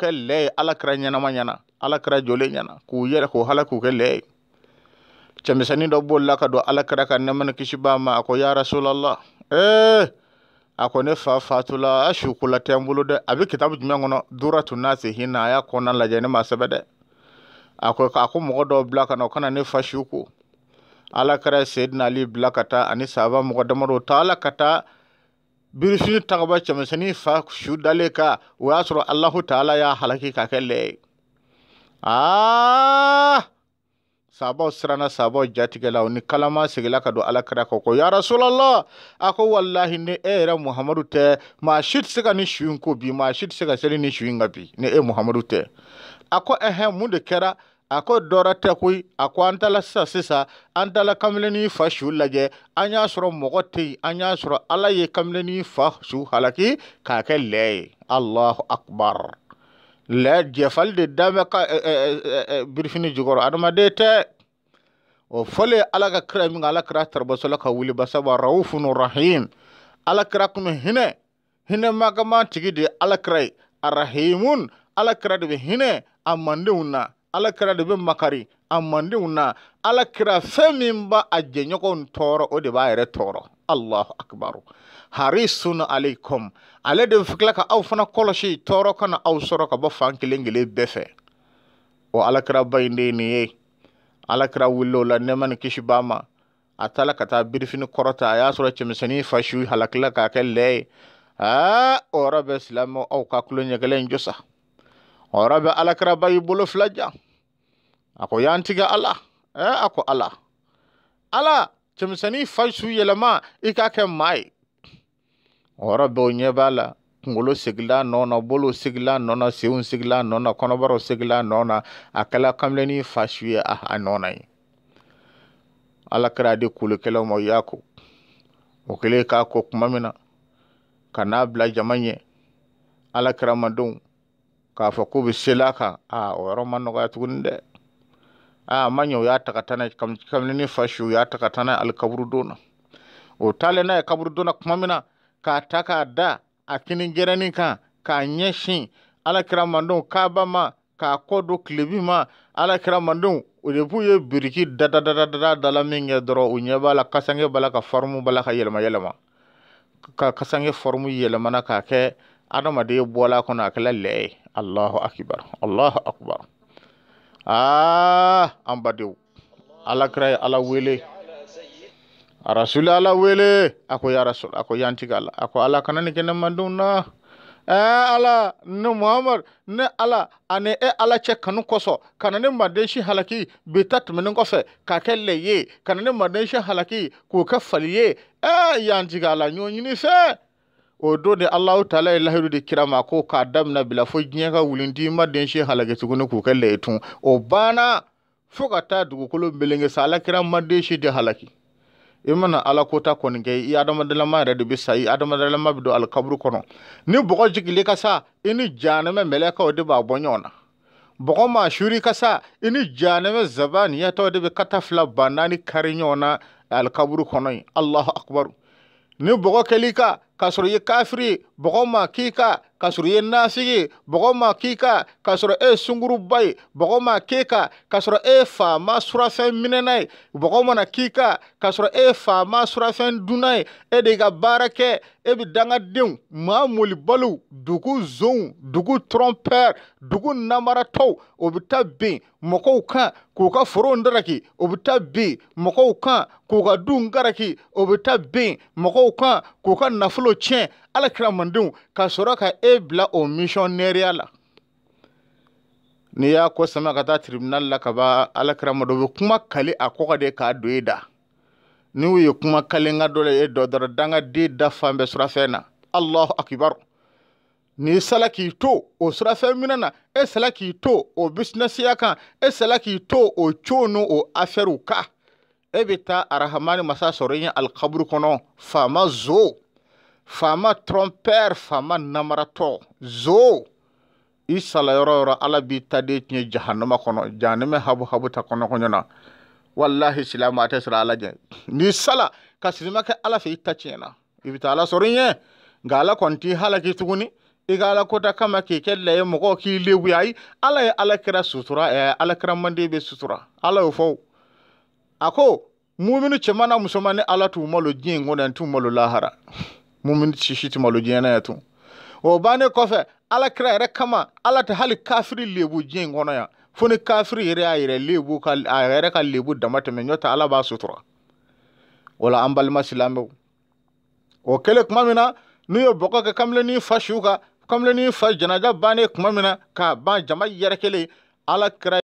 kɛ lɛ ye ɲɛnama ɲɛna ala kɛra ɲɛna k'u yɛrɛ k'u hala k'u kɛ lɛ cɛmisɛnnin dɔ bolila ka don ala ka nɛma ni kisi b'a ma a ko ya rasulallah ee a ko ne fa fatula a su tɛ n bolo dɛ a bɛ kitabu jumɛn kɔnɔ dura tun n'a a y'a kɔnɔna lajɛ ne ma sɛbɛ dɛ a ko a ko mɔgɔ dɔw bila ka na o kana ne fa su ko ala ali bila ka taa ani sahaba mɔgɔ damadɔ ta ala ka taa Birifini tagaba cɛmisɛnnin fa su dalen kan o y'a sɔrɔ Alahu taala y'a halaki k'a kɛ lɛ ye. Aa! sabaw siranna sabaw jatigɛla ni kalama sigila ka don alakira kɔ ko ya rasulala a ko walahi ni e yɛrɛ muhamadu tɛ maa si tɛ se ka ni su in ko bi maa si tɛ se ka seli ni su in ka bi ni e muhamadu tɛ a ko ɛhɛn mun de kɛra a ko dɔra tɛ koyi a ko an taala sisan sisan an taala kamalennin fa su lajɛ an y'a sɔrɔ mɔgɔ tɛ yen an y'a sɔrɔ ala ye kamalennin fa su halaki k'a kɛ lɛ ye alahu akbar lɛ jɛfali de da bɛ ka birifini jukɔrɔ adamaden tɛ o fɔlen ala ka kira min ala kira tarbasola ka wuli basaba raufun rahim ala kira kun hinɛ hinɛ magama tigi de ye ala kira ye arahimun ala kira de bɛ hinɛ a mandenw na alakira de bɛ makari a mandenw na alakira fɛn min b'a a jɛɲɔgɔnw tɔɔrɔ o de b'a yɛrɛ tɔɔrɔ allahu akbaru harisun aleikum ale de filɛ ka aw fana kɔlɔsi tɔɔrɔ kana aw sɔrɔ ka bɔ fan kelen kelen bɛɛ fɛ o alakira ba in de ye nin ye alakira wulila o la nɛɛma ni kisi ma a taara ka taa birifini kɔrɔta a y'a sɔrɔ cɛmisɛnnin fa halakila k'a kɛ lɛ ye aa o yɔrɔ bɛɛ silamɛw aw hɔrɔ bɛ alakiraba y'i bolo fila ja ako ko ala ɛ e, a ko ala ala cɛmisɛnnin fa su yɛlɛma i k'a kɛ maa ye hɔrɔ o ɲɛ b'a la kungolo sigila nɔ na sigila nɔ na sigila nɔ na sigila nɔ a kɛla kamalennin fa ah, ah, ye a nɔ na ye alakira de kolokɛlaw ma y'a ko o kɛlen k'a ko tuma min na ka n'a bila jama ɲɛ alakira madenw k'a fɔ k'u bɛ seli kan aa o yɔrɔ ma nɔgɔya tuguni dɛ aa ɲɛ u y'a ta ka taa n'a ye kabini ni fa si u y'a ta ka taa n'a ye alikaburidon na o taalen n'a ye kaburidon na tuma min na k'a ta k'a da a kini gɛrɛnin kan k'a ɲɛsin alakira mandenw kaaba ma k'a kɔ don tilebi ma alakira mandenw o de b'u ye biriki da da da da la min kɛ dɔrɔn u ɲɛ b'a la kasange b'a la ka farimu b'a la ka yɛlɛma yɛlɛma ka kasange farimu yɛlɛmana k'a kɛ adamaden bɔla kɔnɔ a kɛla lɛ ye allahu akibar allahu akbar aa ah, Amba badenw alakira ye ala wele arasuli ala wele a ko ya rasul a ko yantigi ala a ko ala kana ni kɛnɛ mandenw naa ɛɛ ala ne muhamad ne ala ani e ala cɛ kanu kosɔn kana ne manden si halaki bi ta tɛmɛnen kɔfɛ k'a kɛ lɛ ye kana ne manden si halaki k'o kɛ fali ye ɛɛ yantigi ala ɲɔɲini fɛ o don de alahu taala ye lahidu de kira ma ko k'a damina bila fo diɲɛ ka wulindi ma den si tuguni k'u kɛ layi o banna fo ka taa dugukolo melenge sa ala ma den de halaki i mana ala kota kɔni kɛ i adamadalama yɛrɛ de bɛ sa i adamadalama bɛ don alikaburu kɔnɔ ni bɔgɔ jigili ka sa i ni jahanɛmɛ mɛlɛkaw de b'a bɔ ɲɔgɔn na bɔgɔ maa suri ka sa i ni jahanɛmɛ zabaniyatɔw de bɛ kata fila ba naani kari ɲɔgɔn na alikaburu kɔnɔ yen alahu akubaru ni bɔgɔ kɛli ka k'a sɔrɔ i ye kafiri bɔgɔ ma k'i kan k'a sɔrɔ i ye naafigi bɔgɔ ma k'i kan k'a sɔrɔ e ye sunkuruba ye bɔgɔ ma k'i kan k'a sɔrɔ e ye faama surafɛn minɛna ye bɔgɔ mana k'i kan k'a sɔrɔ e ye faama surafɛn dunna ye e de y'i ka baara kɛ e bɛ dangadenw maa molibaliw dugu zonw dugu trɔmpɛri dugu namaratɔw o bɛ taa bin mɔgɔw kan k'u ka forow ndaraki o bɛ taa bin mɔgɔw kan k'u ka duw ngaraki o bɛ taa bin mɔgɔw kan k'u ka nafolo n'o tiɲɛ alakira mandenw ka sɔrɔ ka e bila o misiyɔnnɛriya la n'i y'a kɔ sama ka taa tiribinali la kaban alakira ma kuma kali a kɔkɔ de k'a don e da n'u ye kuma kalenka dɔ la e dɔ dɔrɔn dangaden da fan bɛɛ surafɛn na alahu akibaru n'i sala k'i to o surafɛn minɛ na e sala k'i to o bisinasiya kan e sala k'i to o cow n'o o afɛriw kan e bɛ taa arahamani masa sɔrɔ yen alikaburu kɔnɔ faama zo faama trɔmpɛr faama namaratɔ zo i sala yɔrɔ yɔrɔ ala b'i taden tiɲɛ jahanama kɔnɔ jahanama habu habu ta kɔnɔkɔɲɔ na wallahi silamu a tɛ sira ala ɲɛ n'i sala ka sirima kɛ ala fɛ i ta tiɲɛna i bɛ taa ala sɔrɔ i ɲɛ nka ala kɔni t'i halaki tuguni i ka ala kota kama k'i kɛ laye mɔgɔ k'i lewu ayi ala ye ala kɛra sutura ɛ ala kɛra manden bɛ sutura ala y'o fɔ a ko muminu cɛman na musoman ni ala t'u malo diɲɛ in kɔnɔ yan t'u malo lahara mumini sisi ti malojɛnɛ ya tun o bannen kɔfɛ ala kira yɛrɛ kama ala tɛ hali kafiri lebu diɲɛ in ya. yan fo ni kafiri yɛrɛ y'a yɛrɛ lebu ka a yɛrɛ ka lebu dama tɛmɛ ɲɔ tɛ ala b'a sutura Wala la an balima silamɛw o kɛlen tuma min na n'u ye bɔgɔ kɛ kamalenin fa su kan kamalenin fa janaja bannen tuma min na k'a ban jama yɛrɛkɛlen ala kira